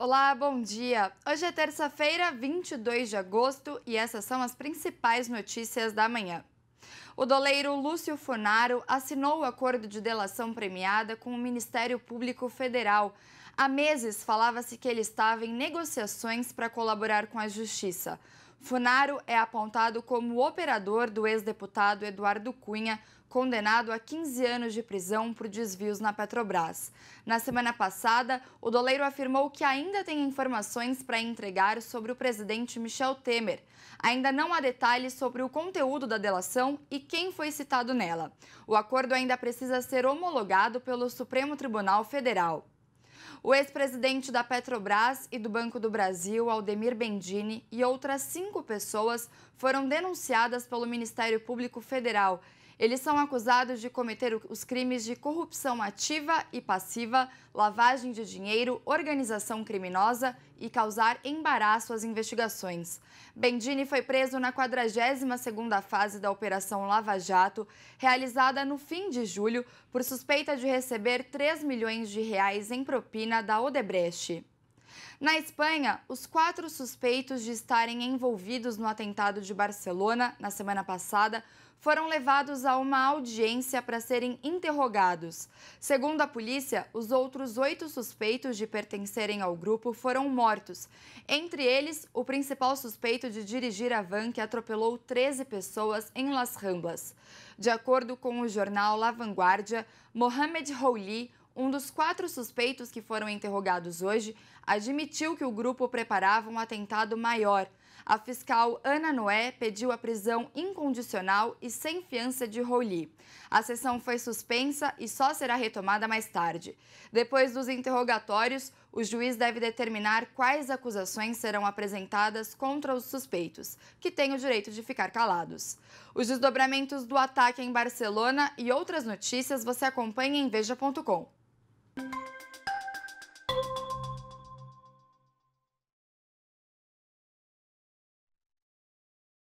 Olá, bom dia. Hoje é terça-feira, 22 de agosto, e essas são as principais notícias da manhã. O doleiro Lúcio Funaro assinou o acordo de delação premiada com o Ministério Público Federal. Há meses falava-se que ele estava em negociações para colaborar com a Justiça. Funaro é apontado como o operador do ex-deputado Eduardo Cunha, condenado a 15 anos de prisão por desvios na Petrobras. Na semana passada, o doleiro afirmou que ainda tem informações para entregar sobre o presidente Michel Temer. Ainda não há detalhes sobre o conteúdo da delação e quem foi citado nela. O acordo ainda precisa ser homologado pelo Supremo Tribunal Federal. O ex-presidente da Petrobras e do Banco do Brasil, Aldemir Bendini, e outras cinco pessoas foram denunciadas pelo Ministério Público Federal eles são acusados de cometer os crimes de corrupção ativa e passiva, lavagem de dinheiro, organização criminosa e causar embaraço às investigações. Bendini foi preso na 42ª fase da Operação Lava Jato, realizada no fim de julho, por suspeita de receber 3 milhões de reais em propina da Odebrecht. Na Espanha, os quatro suspeitos de estarem envolvidos no atentado de Barcelona na semana passada foram levados a uma audiência para serem interrogados. Segundo a polícia, os outros oito suspeitos de pertencerem ao grupo foram mortos. Entre eles, o principal suspeito de dirigir a van que atropelou 13 pessoas em Las Ramblas. De acordo com o jornal La Vanguardia, Mohamed Houli, um dos quatro suspeitos que foram interrogados hoje admitiu que o grupo preparava um atentado maior. A fiscal Ana Noé pediu a prisão incondicional e sem fiança de Rolli. A sessão foi suspensa e só será retomada mais tarde. Depois dos interrogatórios, o juiz deve determinar quais acusações serão apresentadas contra os suspeitos, que têm o direito de ficar calados. Os desdobramentos do ataque em Barcelona e outras notícias você acompanha em veja.com.